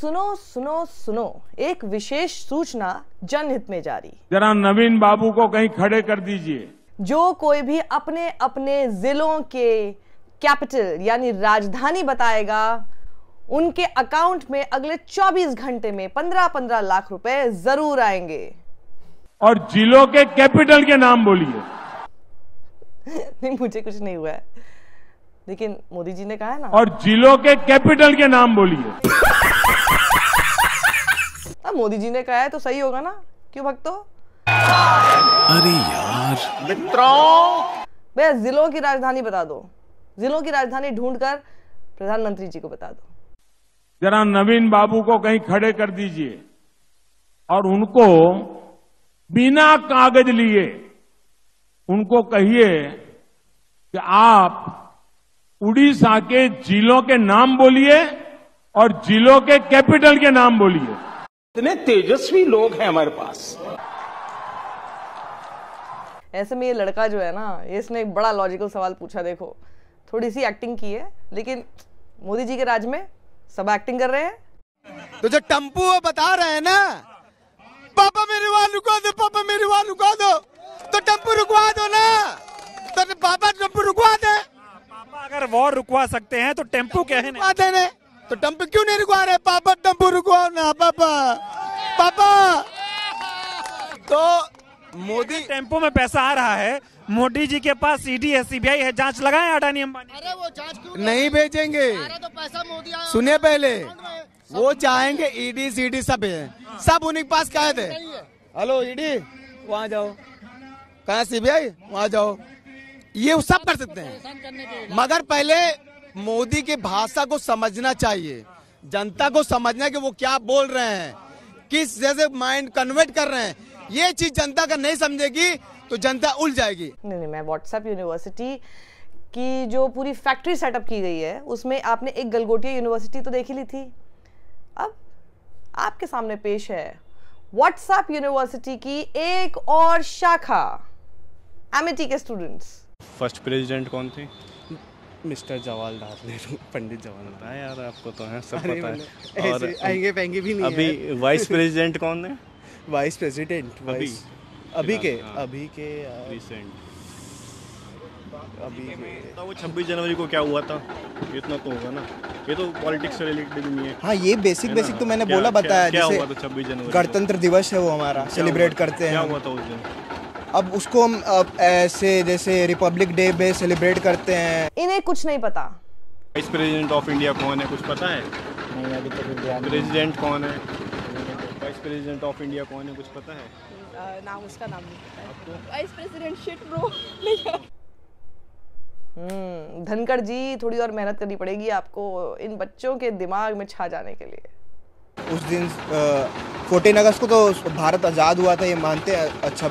सुनो सुनो सुनो एक विशेष सूचना जनहित में जारी जरा नवीन बाबू को कहीं खड़े कर दीजिए जो कोई भी अपने अपने जिलों के कैपिटल यानी राजधानी बताएगा उनके अकाउंट में अगले 24 घंटे में 15-15 लाख रुपए जरूर आएंगे और जिलों के कैपिटल के नाम बोलिए नहीं मुझे कुछ नहीं हुआ है लेकिन मोदी जी ने कहा है ना और जिलों के कैपिटल के नाम बोलिए अब मोदी जी ने कहा है तो सही होगा ना क्यों भक्तो अरे यार मित्रों भैया जिलों की राजधानी बता दो जिलों की राजधानी ढूंढकर प्रधानमंत्री जी को बता दो जरा नवीन बाबू को कहीं खड़े कर दीजिए और उनको बिना कागज लिए उनको कहिए कि आप उड़ीसा के जिलों के नाम बोलिए और जिलों के कैपिटल के नाम बोलिए इतने तेजस्वी लोग हैं हमारे पास ऐसे में ये लड़का जो है ना ये इसने एक बड़ा लॉजिकल सवाल पूछा देखो थोड़ी सी एक्टिंग की है लेकिन मोदी जी के राज में सब एक्टिंग कर रहे हैं तो जो टम्पू बता रहे हैं ना पापा मेरे वाल रुका दो पापा मेरे वाल रुका दो तो टम्पू रुकवा दो ना तो पापा टम्पू रुकवा दे पापा अगर वो रुकवा सकते हैं तो टेम्पू क्या है रुकवा देने तो डंप क्यों नहीं रुकवा रहे पापा डंप रुकवा ना पापा पापा तो मोदी टेम्पो में पैसा आ रहा है मोदी जी के पास ईडी है सीबीआई है जांच लगाए अडानी अंबानी अरे वो जांच क्यों नहीं भेजेंगे तो पैसा मोदी सुनिए पहले वो चाहेंगे ईडी सीडी सब है हाँ। सब उन्हीं के पास कहे थे हेलो ईडी वहाँ जाओ कहा सीबीआई वहाँ जाओ ये सब कर सकते हैं मगर पहले मोदी के भाषा को समझना चाहिए जनता को समझना कि वो क्या बोल रहे हैं किस जैसे माइंड कन्वर्ट कर रहे हैं ये चीज जनता का नहीं समझेगी तो जनता उल जाएगी नहीं नहीं मैं व्हाट्सएप यूनिवर्सिटी की जो पूरी फैक्ट्री सेटअप की गई है उसमें आपने एक गलगोटिया यूनिवर्सिटी तो देखी ली थी अब आपके सामने पेश है व्हाट्सएप यूनिवर्सिटी की एक और शाखा एमिटी के स्टूडेंट्स फर्स्ट प्रेसिडेंट कौन थे मिस्टर जवाहरलाल नेहरू पंडित जवाहरलाल हाँ यार आपको तो है सब पता है मतलब और आएंगे पहंगे भी नहीं अभी वाइस प्रेसिडेंट कौन है वाइस प्रेसिडेंट अभी अभी के हाँ। अभी के रिसेंट अभी तो वो छब्बीस जनवरी को क्या हुआ था इतना तो, तो होगा ना ये तो पॉलिटिक्स से रिलेटेड नहीं है हाँ ये बेसिक बेसिक तो मैंने बोला बताया जैसे गणतंत्र दिवस है वो हमारा सेलिब्रेट करते हैं क्या हुआ था उस दिन अब उसको हम ऐसे जैसे रिपब्लिक डे पे सेलिब्रेट करते हैं इन्हें कुछ नहीं पता वाइस प्रेसिडेंट ऑफ इंडिया कौन है कुछ पता है नहीं अभी तक इंडिया प्रेसिडेंट कौन है वाइस प्रेसिडेंट ऑफ इंडिया कौन है कुछ पता है नाम उसका नाम नहीं पता आपको vice president shit bro hmm Dhankhar ji थोड़ी और मेहनत करनी पड़ेगी आपको इन बच्चों के दिमाग में छा जाने के लिए उस दिन फोर्टीन अगस्त को तो भारत आज़ाद हुआ था ये मानते हैं अच्छा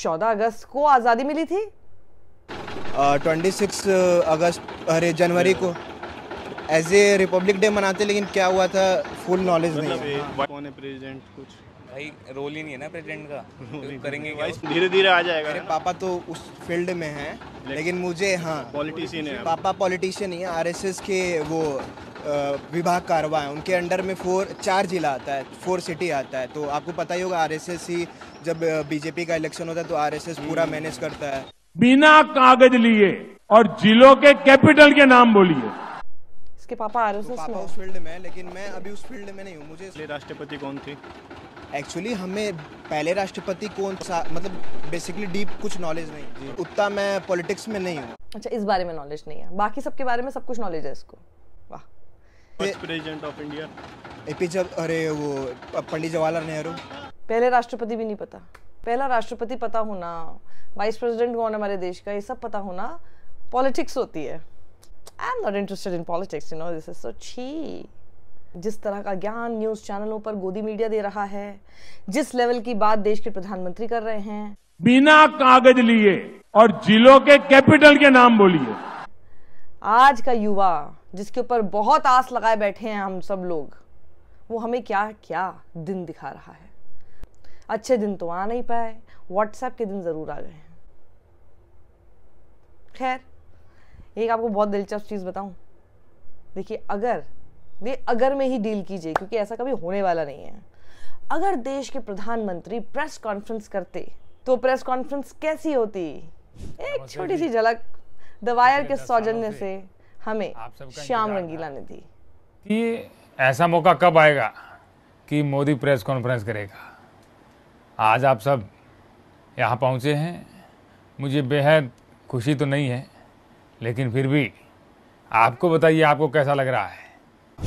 14 अगस्त को आज़ादी मिली थी ट्वेंटी सिक्स अगस्त अरे जनवरी को एज ए रिपब्लिक डे मनाते लेकिन क्या हुआ था फुल मतलब नॉलेज नहीं हाँ, कौन है प्रेसिडेंट कुछ भाई रोल ही नहीं है ना प्रेसिडेंट का करेंगे धीरे धीरे आ जाएगा मेरे पापा तो उस फील्ड में हैं लेकिन मुझे हाँ पॉलिटिशियन है पापा पॉलिटिशियन ही है आरएसएस के वो विभाग कार्रवाई है उनके अंडर में फोर चार जिला आता है फोर सिटी आता है तो आपको पता ही होगा आरएसएस ही जब बीजेपी का इलेक्शन होता है तो आरएसएस पूरा हम्म। मैनेज करता है बिना कागज लिए और जिलों के कैपिटल के नाम बोलिए इसके पापा आर एस तो उस फील्ड में लेकिन मैं अभी उस फील्ड में नहीं हूँ मुझे राष्ट्रपति कौन थी एक्चुअली हमें पहले राष्ट्रपति कौन सा मतलब बेसिकली डीप कुछ नॉलेज नहीं उतना मैं पॉलिटिक्स में नहीं हूँ अच्छा इस बारे में नॉलेज नहीं है बाकी सबके बारे में सब कुछ नॉलेज है इसको प्रेसिडेंट ऑफ इंडिया एपीजे अरे वो पंडित जवाहरलाल नेहरू पहले राष्ट्रपति भी नहीं पता पहला राष्ट्रपति पता होना वाइस प्रेसिडेंट कौन हमारे देश का ये सब पता होना पॉलिटिक्स होती है I am not interested in politics you know this is so छी जिस तरह का ज्ञान न्यूज चैनलों पर गोदी मीडिया दे रहा है जिस लेवल की बात देश के प्रधानमंत्री कर रहे हैं बिना कागज लिए और जिलों के कैपिटल के नाम बोलिए आज का युवा जिसके ऊपर बहुत आस लगाए बैठे हैं हम सब लोग वो हमें क्या क्या दिन दिखा रहा है अच्छे दिन तो आ नहीं पाए व्हाट्सएप के दिन ज़रूर आ गए हैं खैर एक आपको बहुत दिलचस्प चीज़ बताऊं देखिए अगर ये अगर में ही डील कीजिए क्योंकि ऐसा कभी होने वाला नहीं है अगर देश के प्रधानमंत्री प्रेस कॉन्फ्रेंस करते तो प्रेस कॉन्फ्रेंस कैसी होती एक छोटी सी झलक द वायर के सौजन्य से हमें श्याम रंगीला ने दी ये ऐसा मौका कब आएगा कि मोदी प्रेस कॉन्फ्रेंस करेगा आज आप सब यहाँ पहुँचे हैं मुझे बेहद खुशी तो नहीं है लेकिन फिर भी आपको बताइए आपको कैसा लग रहा है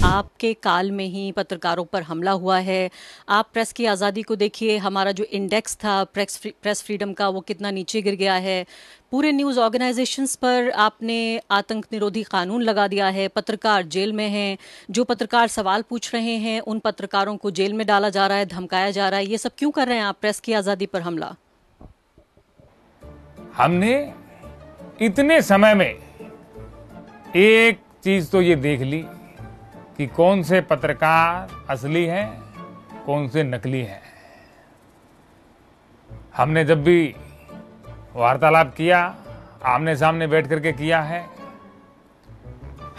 आपके काल में ही पत्रकारों पर हमला हुआ है आप प्रेस की आज़ादी को देखिए हमारा जो इंडेक्स था प्रेस फ्री, प्रेस फ्रीडम का वो कितना नीचे गिर गया है पूरे न्यूज़ ऑर्गेनाइजेशंस पर आपने आतंक निरोधी कानून लगा दिया है पत्रकार जेल में हैं जो पत्रकार सवाल पूछ रहे हैं उन पत्रकारों को जेल में डाला जा रहा है धमकाया जा रहा है ये सब क्यों कर रहे हैं आप प्रेस की आज़ादी पर हमला हमने इतने समय में एक चीज तो ये देख ली कि कौन से पत्रकार असली हैं कौन से नकली हैं हमने जब भी वार्तालाप किया आमने सामने बैठ करके किया है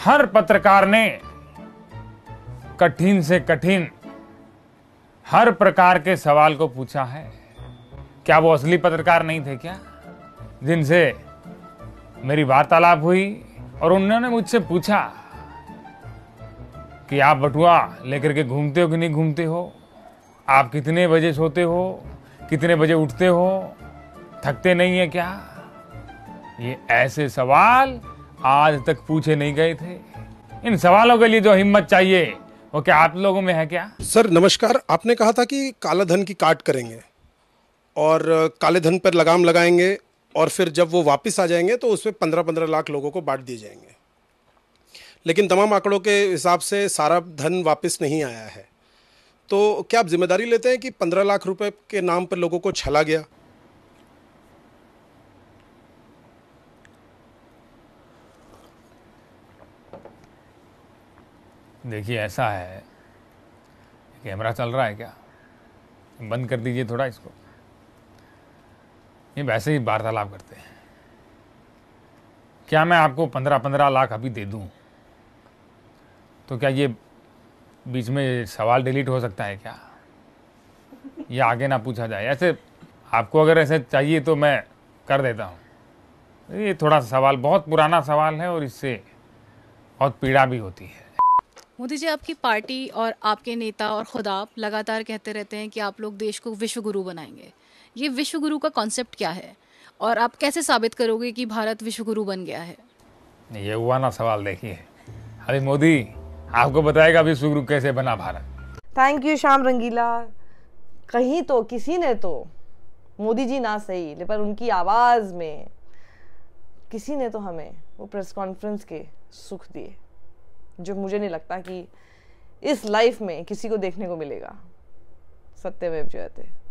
हर पत्रकार ने कठिन से कठिन हर प्रकार के सवाल को पूछा है क्या वो असली पत्रकार नहीं थे क्या जिनसे मेरी वार्तालाप हुई और उन्होंने मुझसे पूछा कि आप बटुआ लेकर के घूमते हो कि नहीं घूमते हो आप कितने बजे सोते हो कितने बजे उठते हो थकते नहीं है क्या ये ऐसे सवाल आज तक पूछे नहीं गए थे इन सवालों के लिए जो हिम्मत चाहिए वो क्या आप लोगों में है क्या सर नमस्कार आपने कहा था कि काला धन की काट करेंगे और काले धन पर लगाम लगाएंगे और फिर जब वो वापस आ जाएंगे तो उसमें पंद्रह पंद्रह लाख लोगों को बांट दिए जाएंगे लेकिन तमाम आंकड़ों के हिसाब से सारा धन वापस नहीं आया है तो क्या आप जिम्मेदारी लेते हैं कि पंद्रह लाख रुपए के नाम पर लोगों को छला गया देखिए ऐसा है कैमरा चल रहा है क्या बंद कर दीजिए थोड़ा इसको ये वैसे ही वार्तालाप करते हैं क्या मैं आपको पंद्रह पंद्रह लाख अभी दे दूं तो क्या ये बीच में सवाल डिलीट हो सकता है क्या ये आगे ना पूछा जाए ऐसे आपको अगर ऐसे चाहिए तो मैं कर देता हूँ ये थोड़ा सा सवाल बहुत पुराना सवाल है और इससे बहुत पीड़ा भी होती है मोदी जी आपकी पार्टी और आपके नेता और खुद आप लगातार कहते रहते हैं कि आप लोग देश को विश्व गुरु बनाएंगे ये विश्व गुरु का कॉन्सेप्ट क्या है और आप कैसे साबित करोगे कि भारत विश्व गुरु बन गया है ये हुआ ना सवाल देखिए अरे मोदी आपको बताएगा अभी कैसे बना भारत थैंक यू श्याम रंगीला कहीं तो किसी ने तो मोदी जी ना सही पर उनकी आवाज़ में किसी ने तो हमें वो प्रेस कॉन्फ्रेंस के सुख दिए जो मुझे नहीं लगता कि इस लाइफ में किसी को देखने को मिलेगा सत्यमेव जयते